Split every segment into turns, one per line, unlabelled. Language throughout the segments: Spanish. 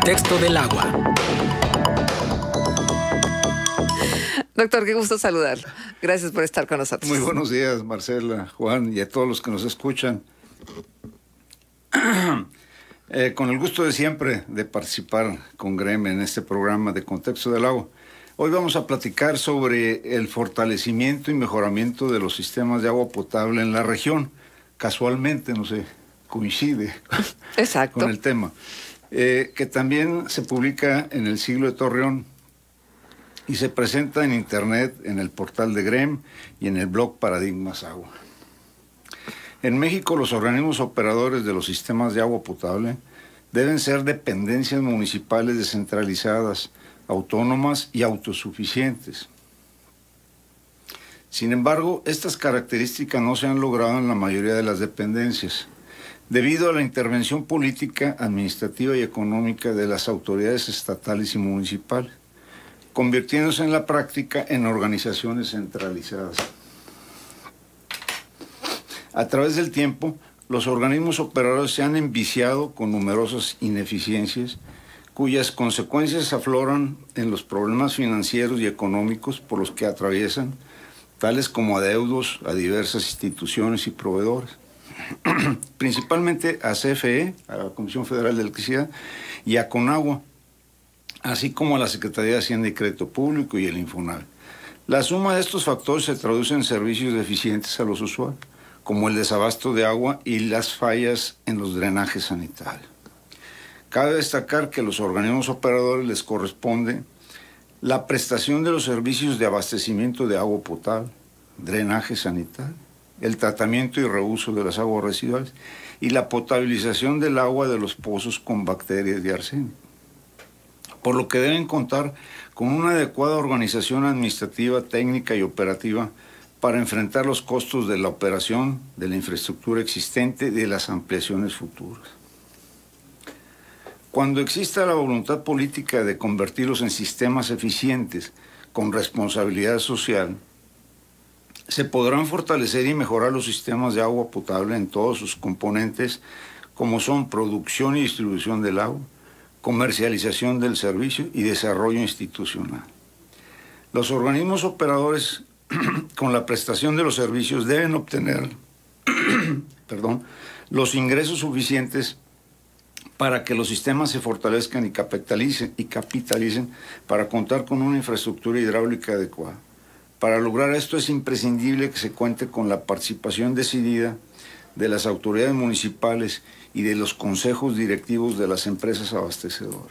contexto del agua. Doctor, qué gusto saludarlo. Gracias por estar con nosotros. Muy buenos días,
Marcela, Juan y a todos los que nos escuchan. Eh, con el gusto de siempre de participar con Greme en este programa de Contexto del Agua. Hoy vamos a platicar sobre el fortalecimiento y mejoramiento de los sistemas de agua potable en la región. Casualmente, no sé, coincide con el tema. Eh, que también se publica en el siglo de Torreón y se presenta en internet, en el portal de GREM y en el blog Paradigmas Agua. En México, los organismos operadores de los sistemas de agua potable deben ser dependencias municipales descentralizadas, autónomas y autosuficientes. Sin embargo, estas características no se han logrado en la mayoría de las dependencias debido a la intervención política, administrativa y económica de las autoridades estatales y municipales, convirtiéndose en la práctica en organizaciones centralizadas. A través del tiempo, los organismos operadores se han enviciado con numerosas ineficiencias, cuyas consecuencias afloran en los problemas financieros y económicos por los que atraviesan, tales como adeudos a diversas instituciones y proveedores. principalmente a CFE, a la Comisión Federal de Electricidad, y a Conagua, así como a la Secretaría de Hacienda y Crédito Público y el Infonavit. La suma de estos factores se traduce en servicios deficientes a los usuarios, como el desabasto de agua y las fallas en los drenajes sanitarios. Cabe destacar que a los organismos operadores les corresponde la prestación de los servicios de abastecimiento de agua potable, drenaje sanitario, el tratamiento y reuso de las aguas residuales y la potabilización del agua de los pozos con bacterias de arsénico. Por lo que deben contar con una adecuada organización administrativa, técnica y operativa para enfrentar los costos de la operación, de la infraestructura existente y de las ampliaciones futuras. Cuando exista la voluntad política de convertirlos en sistemas eficientes con responsabilidad social, se podrán fortalecer y mejorar los sistemas de agua potable en todos sus componentes, como son producción y distribución del agua, comercialización del servicio y desarrollo institucional. Los organismos operadores con la prestación de los servicios deben obtener perdón, los ingresos suficientes para que los sistemas se fortalezcan y capitalicen, y capitalicen para contar con una infraestructura hidráulica adecuada. Para lograr esto es imprescindible que se cuente con la participación decidida de las autoridades municipales y de los consejos directivos de las empresas abastecedoras.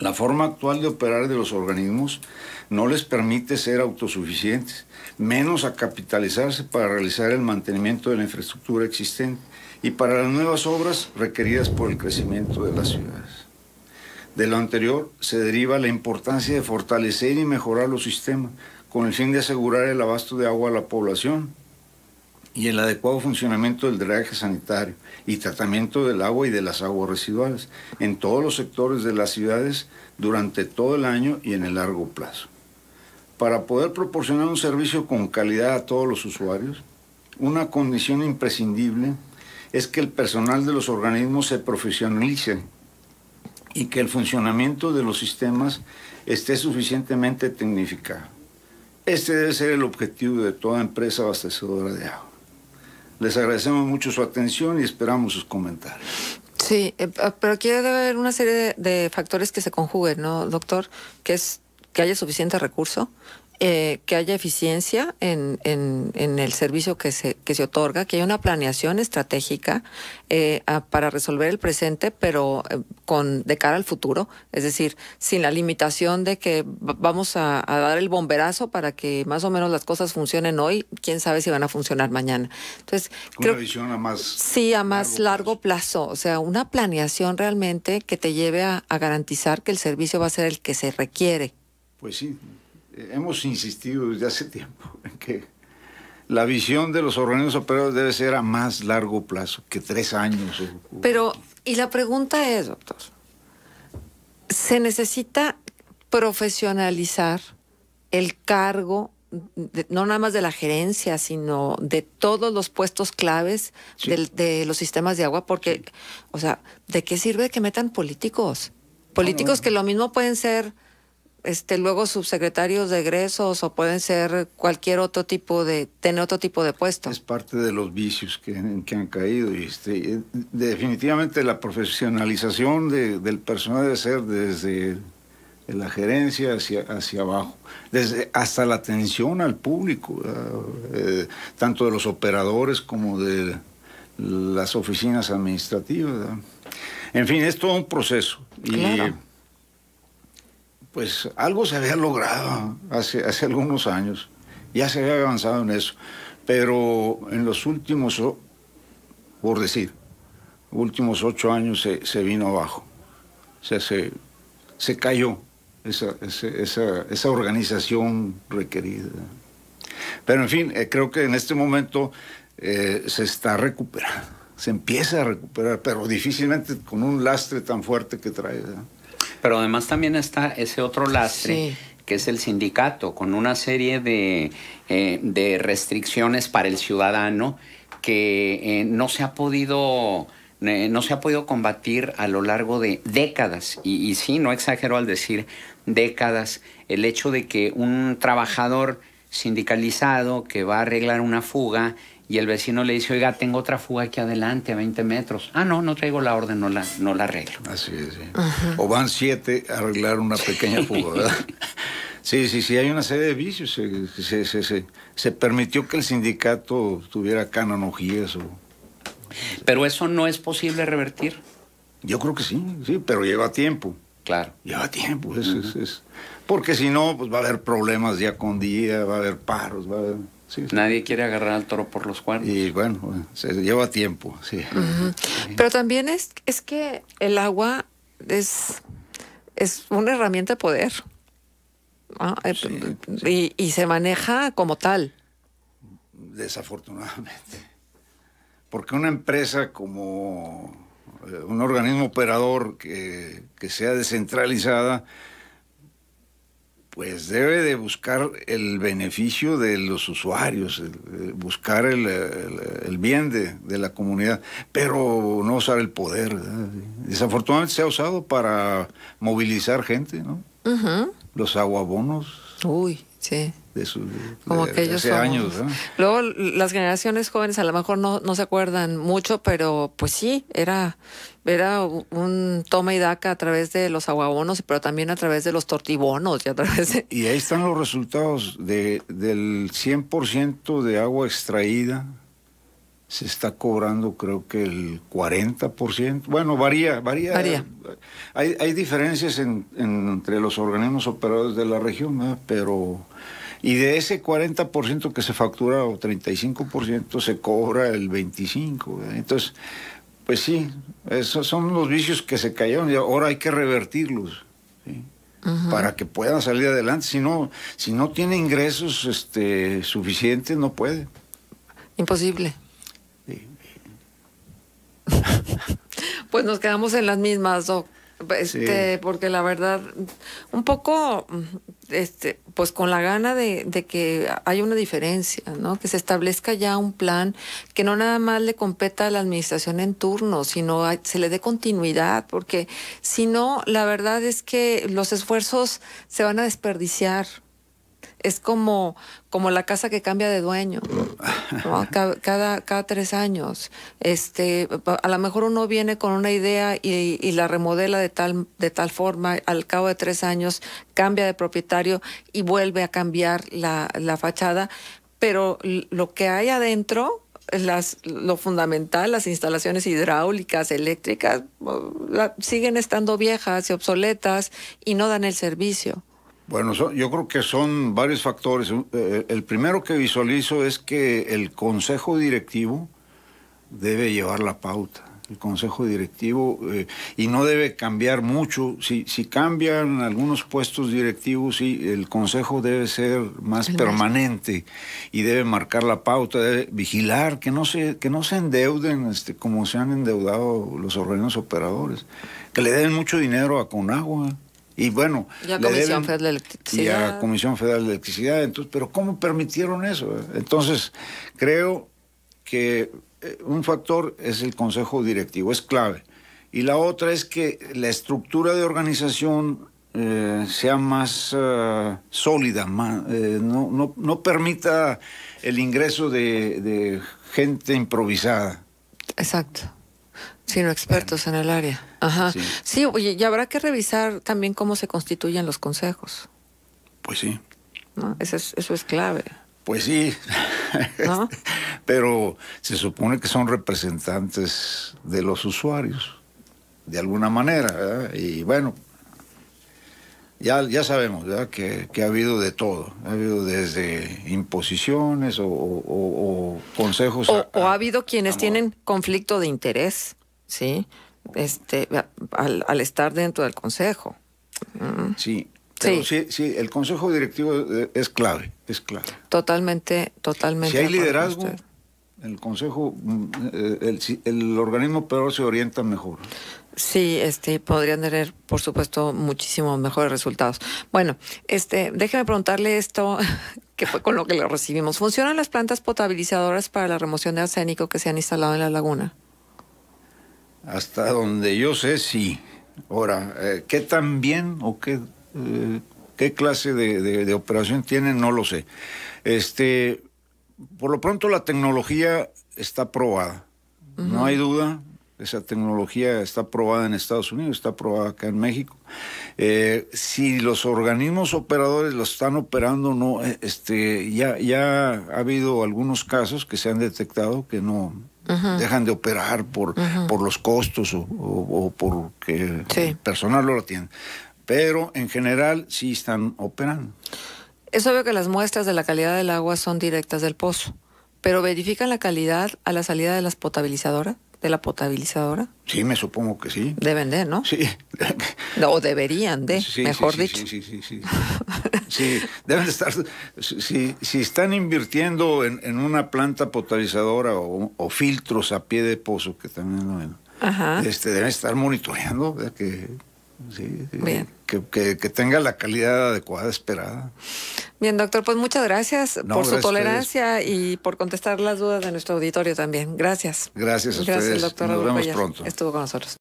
La forma actual de operar de los organismos no les permite ser autosuficientes, menos a capitalizarse para realizar el mantenimiento de la infraestructura existente y para las nuevas obras requeridas por el crecimiento de las ciudades. De lo anterior se deriva la importancia de fortalecer y mejorar los sistemas con el fin de asegurar el abasto de agua a la población y el adecuado funcionamiento del drenaje sanitario y tratamiento del agua y de las aguas residuales en todos los sectores de las ciudades durante todo el año y en el largo plazo. Para poder proporcionar un servicio con calidad a todos los usuarios, una condición imprescindible es que el personal de los organismos se profesionalice y que el funcionamiento de los sistemas esté suficientemente tecnificado. Este debe ser el objetivo de toda empresa abastecedora de agua. Les agradecemos mucho su atención y esperamos sus comentarios.
Sí, eh, ah, pero aquí debe haber una serie de, factores que se conjuguen, ¿no, doctor? Que es que haya suficiente recurso, eh, que haya eficiencia en, el servicio que se, se otorga, que haya una planeación estratégica eh, para resolver el presente, pero eh, con de cara al futuro, es decir, sin la limitación de que vamos a, dar el bomberazo para que más o menos las cosas funcionen hoy, quién sabe si van a funcionar mañana. Entonces, una
visión a más sí
a más largo, plazo. o sea, una planeación realmente que te lleve a garantizar que el servicio va a ser el que se requiere.
Pues sí, eh, hemos insistido desde hace tiempo en que la visión de los organismos operadores debe ser a más largo plazo que tres años. Pero,
y la pregunta es, doctor, ¿se necesita profesionalizar el cargo, no nada más de la gerencia, sino de todos los puestos claves de, los sistemas de agua? Porque, o sea, ¿de qué sirve que metan políticos? Políticos que lo mismo pueden ser este, luego subsecretarios de egresos o pueden ser cualquier otro tipo de, tener otro tipo de puesto. Es
parte de los vicios que, han caído. Este, y definitivamente la profesionalización del personal debe ser desde la gerencia hacia, hacia abajo, desde hasta la atención al público, eh, tanto de los operadores como de las oficinas administrativas. En fin, es todo un proceso. Claro pues algo se había logrado hace, algunos años, ya se había avanzado en eso, pero en los últimos, por decir, últimos ocho años se, vino abajo, o se, cayó esa, esa, organización requerida. Pero en fin, eh, creo que en este momento eh, se está recuperando, se empieza a recuperar, pero difícilmente con un lastre tan fuerte que trae.
Pero además también está ese otro
lastre. que es el sindicato, con una serie de, eh, restricciones para el ciudadano que eh, no se ha podido eh, no se ha podido combatir a lo largo de décadas y, sí no exagero al decir décadas el hecho de que un trabajador sindicalizado que va a arreglar una fuga y el vecino le dice, oiga, tengo otra fuga aquí adelante, a 20 metros. Ah, no, no traigo la orden, no la, no la arreglo. Así es, sí. O van siete a arreglar una pequeña fuga, ¿verdad? sí, sí, sí, hay una serie de vicios. Se, permitió que el sindicato tuviera canonogías o... Pero eso no es posible revertir. Yo creo que sí, sí, pero lleva tiempo. Claro. Lleva tiempo, eso es, es. porque si no, pues va a haber problemas día con día, va a haber paros, va a haber... Nadie quiere agarrar al toro por los cuernos. Y bueno, se lleva tiempo, sí.
Pero también es, que el agua es, es una herramienta de poder. Eh, y, se maneja como tal.
Desafortunadamente. Porque una empresa como eh, un organismo operador que, que sea descentralizada, pues debe de buscar el beneficio de los usuarios, buscar el, bien de, la comunidad, pero no usar el poder. Desafortunadamente se ha usado para movilizar gente, ¿no? Los aguabonos.
Uy, sí.
De su, Como aquellos años.
Luego las generaciones jóvenes a lo mejor no, no se acuerdan mucho, pero pues sí, era era un toma y daca a través de los aguabonos, pero también a través de los tortibonos y a través de...
Y ahí están los resultados de, del 100% de agua extraída. Se está cobrando creo que el 40%. Bueno, varía, varía. Hay, hay, diferencias entre los organismos operadores de la región, pero... Y de ese 40% que se factura o 35% se cobra el 25%. Entonces pues sí, esos son los vicios que se cayeron y ahora hay que revertirlos. para que puedan salir adelante. Si no, si no tiene ingresos este, suficientes, no puede.
Imposible. pues nos quedamos en las mismas, Doc. Este, porque la verdad, un poco este, pues con la gana de, que haya una diferencia, ¿no? Que se establezca ya un plan que no nada más le competa a la administración en turno, sino se le dé continuidad, porque si no, la verdad es que los esfuerzos se van a desperdiciar. Es como, como la casa que cambia de dueño, cada, cada, tres años. Este, a lo mejor uno viene con una idea y, la remodela de tal, de tal forma, al cabo de tres años cambia de propietario y vuelve a cambiar la, la fachada, pero lo que hay adentro las, lo fundamental, las instalaciones hidráulicas, eléctricas, siguen estando viejas y obsoletas y no dan el servicio.
Bueno, yo creo que son varios factores. Eh, eh, el primero que visualizo es que el consejo directivo debe llevar la pauta. El consejo directivo eh, y no debe cambiar mucho. Si, cambian algunos puestos directivos, sí, el consejo debe ser más permanente y debe marcar la pauta, debe vigilar que no se, que no se endeuden este, como se han endeudado los organismos operadores, que le den mucho dinero a Conagua y bueno, y Comisión Federal
de Electricidad.
Comisión Federal de Electricidad. Entonces, pero ¿cómo permitieron eso? Entonces, creo que eh, un factor es el Consejo Directivo, es clave. Y la otra es que la estructura de organización eh, sea más eh, sólida, no, permita el ingreso de gente improvisada.
Exacto. Sino expertos en el área. Ajá. Sí. oye, y habrá que revisar también cómo se constituyen los consejos. Pues sí. Eso, es, eso es clave. Pues sí. ¿No?
Pero se supone que son representantes de los usuarios, de alguna manera. ¿verdad? Y bueno, ya, ya sabemos ¿verdad? Que, ha habido de todo, ha habido desde imposiciones o, consejos. O,
ha habido quienes tienen conflicto de interés, ¿sí? Este, al, estar dentro del consejo.
Mm. Sí, sí. sí. el consejo directivo es clave, es clave.
Totalmente, totalmente. Si hay liderazgo,
el consejo, mm, eh, el, el organismo peor se orienta mejor.
Sí, este, podrían tener, por supuesto, muchísimos mejores resultados. Bueno, este, déjeme preguntarle esto, que fue con lo que lo recibimos. ¿Funcionan las plantas potabilizadoras para la remoción de arsénico que se han instalado en la laguna?
Hasta donde yo sé, sí. Ahora, eh, ¿qué tan bien o qué, eh, qué clase de, operación tienen? No lo sé. Este, por lo pronto la tecnología está probada. No hay duda, esa tecnología está probada en Estados Unidos, está probada acá en México. Eh, si los organismos operadores lo están operando, no, eh, este, ya, ya ha habido algunos casos que se han detectado que no, dejan de operar por, por los costos o, o, porque el personal no lo tiene. Pero en general sí están
operando. Es obvio que las muestras de la calidad del agua son directas del pozo, pero verifican la calidad a la salida de las potabilizadoras de la potabilizadora? Sí, me supongo que sí. Deben de, ¿no? Sí. o deberían de, mejor dicho.
Sí, sí, sí. Sí, deben estar. Si, están invirtiendo en, una planta potabilizadora o, filtros a pie de pozo, que también lo ven, Este, deben estar monitoreando que Bien. Que, que, tenga la calidad adecuada esperada.
Bien, doctor, pues muchas gracias por su tolerancia y por contestar las dudas de nuestro auditorio también. Gracias. Gracias a Doctor Nos vemos pronto. Estuvo con nosotros.